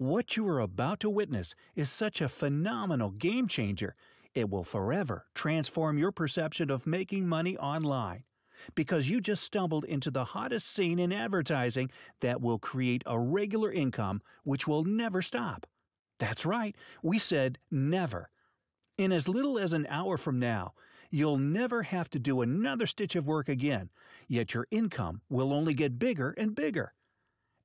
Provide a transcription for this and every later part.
What you are about to witness is such a phenomenal game changer, it will forever transform your perception of making money online. Because you just stumbled into the hottest scene in advertising that will create a regular income which will never stop. That's right, we said never. In as little as an hour from now, you'll never have to do another stitch of work again, yet your income will only get bigger and bigger.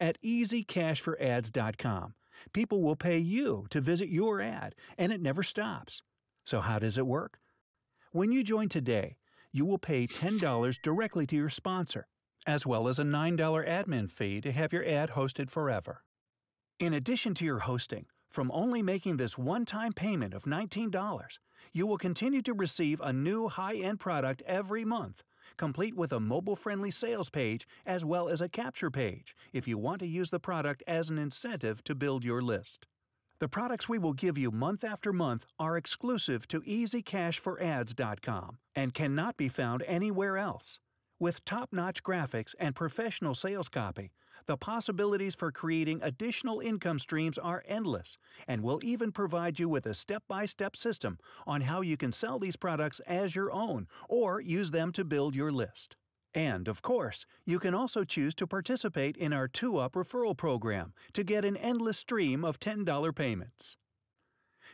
At easycashforads.com, People will pay you to visit your ad, and it never stops. So, how does it work? When you join today, you will pay $10 directly to your sponsor, as well as a $9 admin fee to have your ad hosted forever. In addition to your hosting, from only making this one time payment of $19, you will continue to receive a new high end product every month complete with a mobile-friendly sales page as well as a capture page if you want to use the product as an incentive to build your list. The products we will give you month after month are exclusive to EasyCashForAds.com and cannot be found anywhere else. With top-notch graphics and professional sales copy, the possibilities for creating additional income streams are endless, and we'll even provide you with a step-by-step -step system on how you can sell these products as your own or use them to build your list. And, of course, you can also choose to participate in our 2UP referral program to get an endless stream of $10 payments.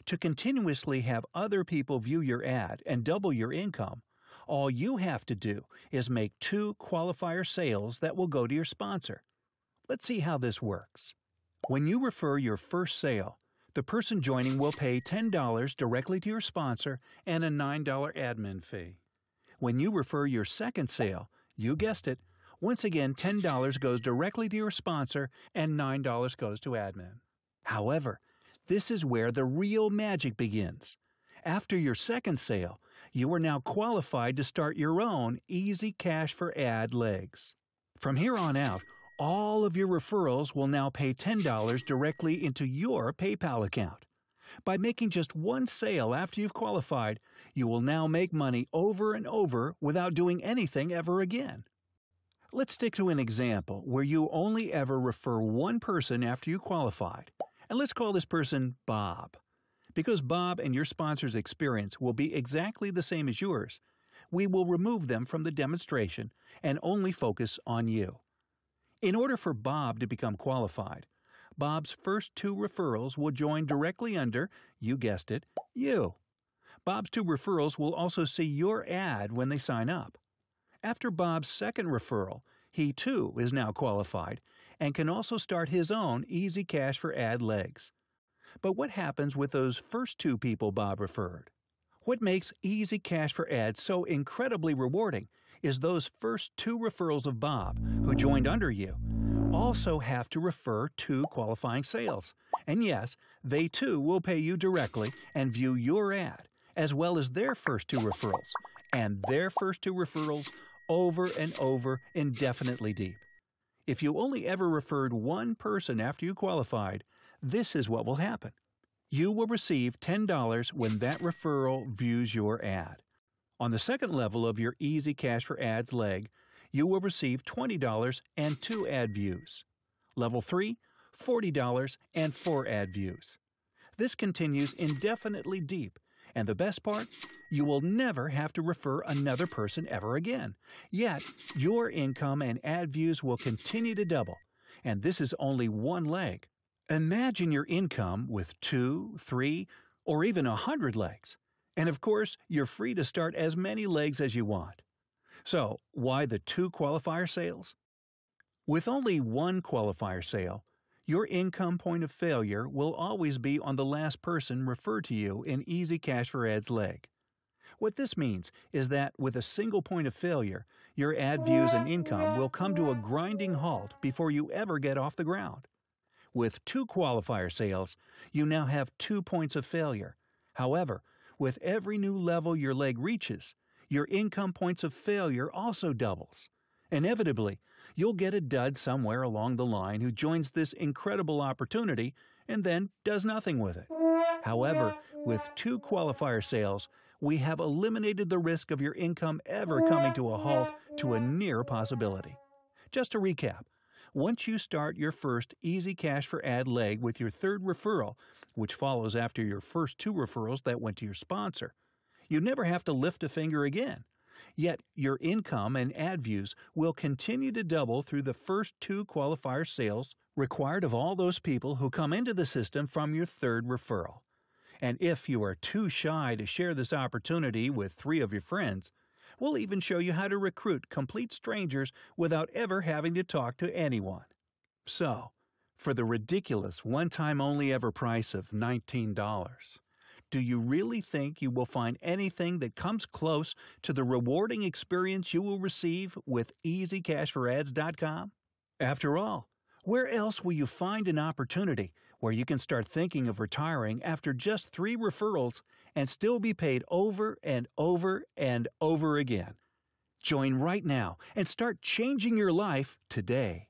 To continuously have other people view your ad and double your income, all you have to do is make two qualifier sales that will go to your sponsor. Let's see how this works. When you refer your first sale, the person joining will pay $10 directly to your sponsor and a $9 admin fee. When you refer your second sale, you guessed it, once again $10 goes directly to your sponsor and $9 goes to admin. However, this is where the real magic begins. After your second sale, you are now qualified to start your own easy cash for ad legs. From here on out, all of your referrals will now pay $10 directly into your PayPal account. By making just one sale after you've qualified, you will now make money over and over without doing anything ever again. Let's stick to an example where you only ever refer one person after you qualified. And let's call this person Bob. Because Bob and your sponsor's experience will be exactly the same as yours, we will remove them from the demonstration and only focus on you. In order for Bob to become qualified, Bob's first two referrals will join directly under, you guessed it, you. Bob's two referrals will also see your ad when they sign up. After Bob's second referral, he too is now qualified and can also start his own Easy Cash for Ad legs. But what happens with those first two people Bob referred? What makes Easy Cash for Ads so incredibly rewarding is those first two referrals of Bob, who joined under you, also have to refer two qualifying sales. And yes, they too will pay you directly and view your ad, as well as their first two referrals, and their first two referrals over and over indefinitely deep. If you only ever referred one person after you qualified, this is what will happen. You will receive $10 when that referral views your ad. On the second level of your Easy Cash for Ads leg, you will receive $20 and 2 ad views. Level 3, $40 and 4 ad views. This continues indefinitely deep, and the best part, you will never have to refer another person ever again. Yet, your income and ad views will continue to double, and this is only one leg. Imagine your income with two, three, or even a hundred legs. And of course, you're free to start as many legs as you want. So, why the two qualifier sales? With only one qualifier sale, your income point of failure will always be on the last person referred to you in Easy Cash for Ads leg. What this means is that with a single point of failure, your ad views and income will come to a grinding halt before you ever get off the ground. With two qualifier sales, you now have two points of failure. However, with every new level your leg reaches, your income points of failure also doubles. Inevitably, you'll get a dud somewhere along the line who joins this incredible opportunity and then does nothing with it. However, with two qualifier sales, we have eliminated the risk of your income ever coming to a halt to a near possibility. Just to recap, once you start your first Easy Cash for Ad leg with your third referral, which follows after your first two referrals that went to your sponsor, you never have to lift a finger again. Yet, your income and ad views will continue to double through the first two qualifier sales required of all those people who come into the system from your third referral. And if you are too shy to share this opportunity with three of your friends, We'll even show you how to recruit complete strangers without ever having to talk to anyone. So, for the ridiculous one time only ever price of $19, do you really think you will find anything that comes close to the rewarding experience you will receive with EasyCashForAds.com? After all, where else will you find an opportunity where you can start thinking of retiring after just three referrals and still be paid over and over and over again. Join right now and start changing your life today.